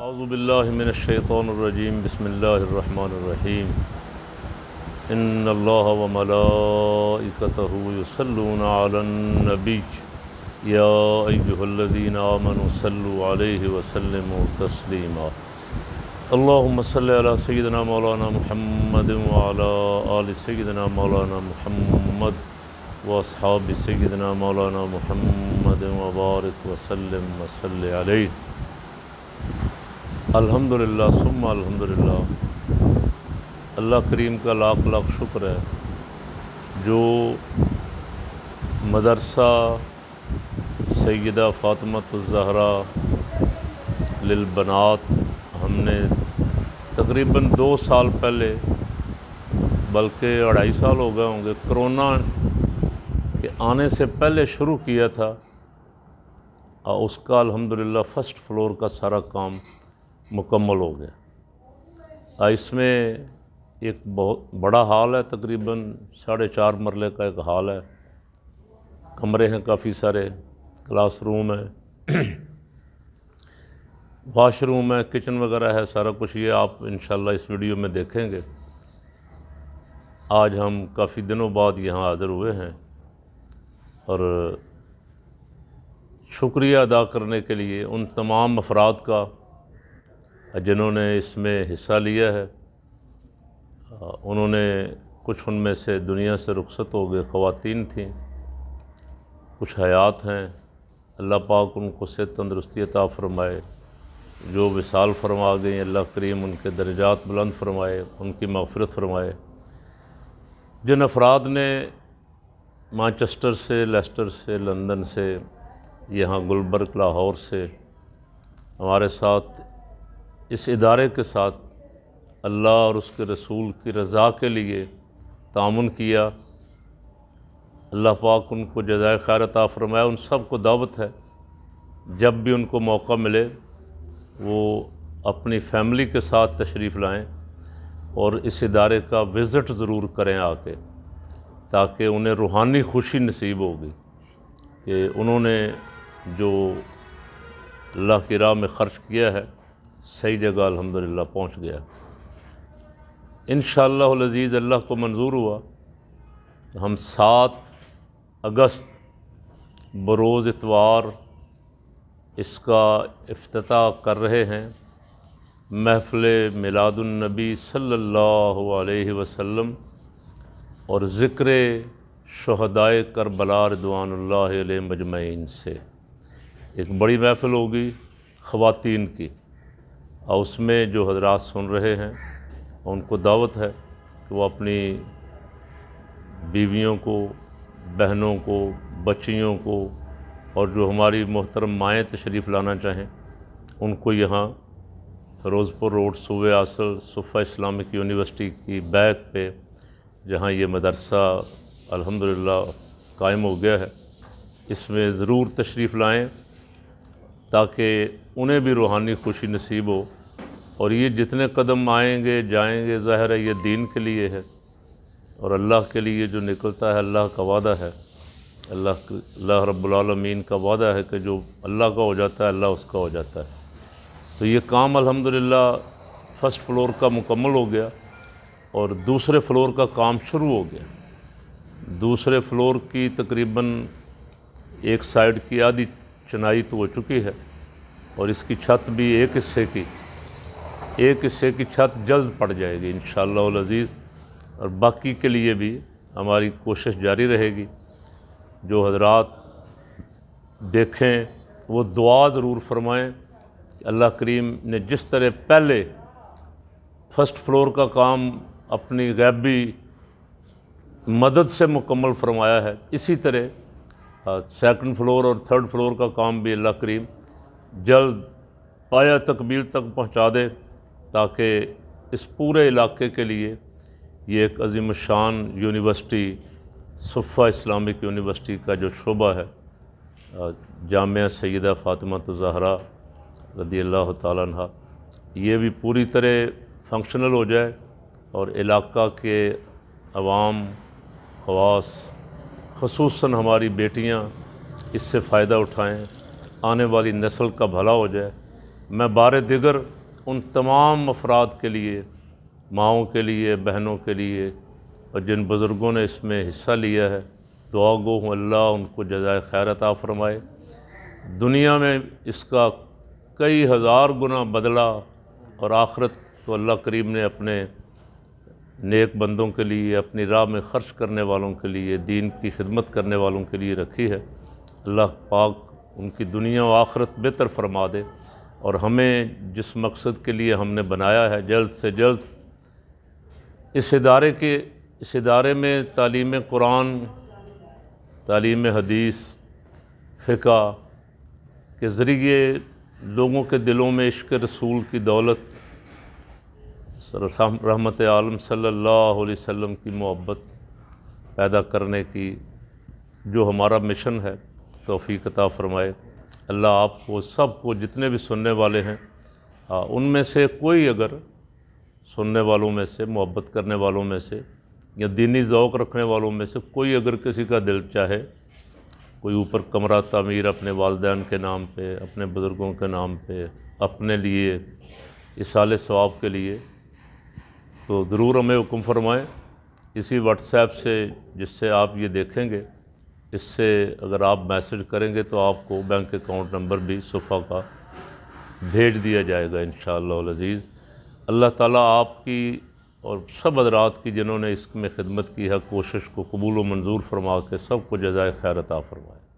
अज़बिल्लिनशैतरजीम बसमीम इन वमलाकतूसलनबी यादीन वसलम तस्लीमा अल्लाम सैदना मौलाना महमद वाल सैदना मौलाना महमद वसहाब सैदना मौलाना महमद वबारक वसलम वसल अल्हम्दुलिल्लाह सुम्मा अल्हम्दुलिल्लाह अल्लाह करीम का लाख लाख शुक्र है जो मदरसा सैदा जहरा लिलबनात हमने तकरीबन दो साल पहले बल्कि अढ़ाई साल हो गए होंगे कोरोना के आने से पहले शुरू किया था और उसका अल्हम्दुलिल्लाह फ़र्स्ट फ्लोर का सारा काम मुकम्मल हो गया इसमें एक बहुत बड़ा हाल है तकरीबन साढ़े चार मरले का एक हाल है कमरे हैं काफ़ी सारे क्लासरूम है वाशरूम है किचन वगैरह है सारा कुछ ये आप इन इस वीडियो में देखेंगे आज हम काफ़ी दिनों बाद यहाँ हाज़िर हुए हैं और शुक्रिया अदा करने के लिए उन तमाम अफराद का जिन्होंने इसमें हिस्सा लिया है उन्होंने कुछ उनमें से दुनिया से रुखसत हो गए ख़वातीन थीं कुछ हयात हैं अल्लाह पाक उनको से तंदरुस्ती अता फ़रमाए जो विसाल फरमा गई अल्लाह करीम उनके दर्जात बुलंद फरमाए उनकी मफ़रत फरमाए जिन अफराद ने मानचस्टर से लेस्टर से लंदन से यहाँ गुलबर्ग लाहौर से हमारे साथ इस इदारे के साथ अल्लाह और उसके रसूल की रज़ा के लिए तामन किया अल्लाह पाक उनको जजाय खैरता फरमाया उन सब को दावत है जब भी उनको मौका मिले वो अपनी फैमिली के साथ तशरीफ़ लाएं और इस इदारे का विज़िट ज़रूर करें आके ताकि उन्हें रूहानी खुशी नसीब होगी कि उन्होंने जो अल्लाह की राह में ख़र्च किया है सही जगह अलहमदिल्ला पहुँच गया इन शज़ीज़ अल्लाह को मंजूर हुआ हम सात अगस्त बरोज़ इतवार इसका अफ्ताह कर रहे हैं महफ़िल मिलादुलनबी सल्ला वसम और ज़िक्र शहदाय कर करबला रदवानल्ला मजमैन से एक बड़ी महफ़िल होगी ख़वान की और उसमें जो हजरात सुन रहे हैं उनको दावत है कि वो अपनी बीवियों को बहनों को बच्चियों को और जो हमारी मोहतरम माएँ तशरीफ़ लाना चाहें उनको यहाँ फरोज़पुर रोड सूबे आसल सुफ़ा इस्लामिक यूनिवर्सिटी की बैक पे जहाँ ये मदरसा अल्हम्दुलिल्लाह कायम हो गया है इसमें ज़रूर तशरीफ़ लाएँ ताकि उन्हें भी रूहानी खुशी नसीब हो और ये जितने कदम आएंगे जाएंगे ज़ाहिर है ये दीन के लिए है और अल्लाह के लिए जो निकलता है अल्लाह का वादा है अल्लाह अल्लाह रब्लमीन का वादा है कि जो अल्लाह का हो जाता है अल्लाह उसका हो जाता है तो ये काम अल्हम्दुलिल्लाह फ़र्स्ट फ्लोर का मुकम्मल हो गया और दूसरे फ्लोर का काम शुरू हो गया दूसरे फ्लोर की तकरीबन एक साइड की आधी चिनाई तो हो चुकी है और इसकी छत भी एक हिस्से की एक हिस्से की छत जल्द पड़ जाएगी इन शज़ीज़ और बाकी के लिए भी हमारी कोशिश जारी रहेगी जो हजरात देखें वो दुआ ज़रूर फरमाएँ अल्लाह करीम ने जिस तरह पहले फ़र्स्ट फ्लोर का काम अपनी गैबी मदद से मुकम्मल फरमाया है इसी तरह सेकंड हाँ, फ्लोर और थर्ड फ्लोर का काम भी अल्लाह करीम जल्द पाया तकबील तक पहुंचा दे ताकि इस पूरे इलाके के लिए ये एक अजीम शान यूनिवर्सिटी सुफ़ा इस्लामिक यूनिवर्सिटी का जो शोबा है हाँ, जामिया सैदा फ़ातिमा तजहरा तो रदी अल्लाह तहा ये भी पूरी तरह फंक्शनल हो जाए और इलाका के अवाम खवास खसूस हमारी बेटियाँ इससे फ़ायदा उठाएँ आने वाली नस्ल का भला हो जाए मैं बार दिगर उन तमाम अफराद के लिए माओं के लिए बहनों के लिए और जिन बुज़ुर्गों ने इसमें हिस्सा लिया है दुआ गो हूँ अल्लाह उनको जजाय खैरत आ फरमाए दुनिया में इसका कई हज़ार गुना बदला और आखरत तो अल्लाह करीम ने अपने नेक बंदों के लिए अपनी राह में ख़र्च करने वालों के लिए दीन की खिदमत करने वालों के लिए रखी है अल्लाह पाक उनकी दुनिया व आखरत बेहतर फरमा दे और हमें जिस मकसद के लिए हमने बनाया है जल्द से जल्द इस इदारे के इस इदारे में तालीम कुरान तालीम हदीस फ़िका के ज़रिए लोगों के दिलों में इश्क रसूल की दौलत रहमत आलम सल्लल्लाहु अलैहि वसल्लम की मोहब्बत पैदा करने की जो हमारा मिशन है तोफ़ी अता फ़रमाए अल्लाह आपको सबको जितने भी सुनने वाले हैं उनमें से कोई अगर सुनने वालों में से मोहब्बत करने वालों में से या दीनी ओक़ रखने वालों में से कोई अगर किसी का दिल चाहे कोई ऊपर कमरा तमीर अपने वालदान के नाम पे अपने बुज़ुर्गों के नाम पे अपने लिए इसाल सवाब के लिए तो ज़रूर हमें हुक्म फरमाएँ इसी व्हाट्सएप से जिससे आप ये देखेंगे इससे अगर आप मैसेज करेंगे तो आपको बैंक अकाउंट नंबर भी सुफा का भेज दिया जाएगा इन शज़ीज़ अल्लाह ताला आपकी और सब हजरात की जिन्होंने इसमें खिदमत की है कोशिश को कबूल व मंजूर फरमा के सबको जजाय आ फरमाए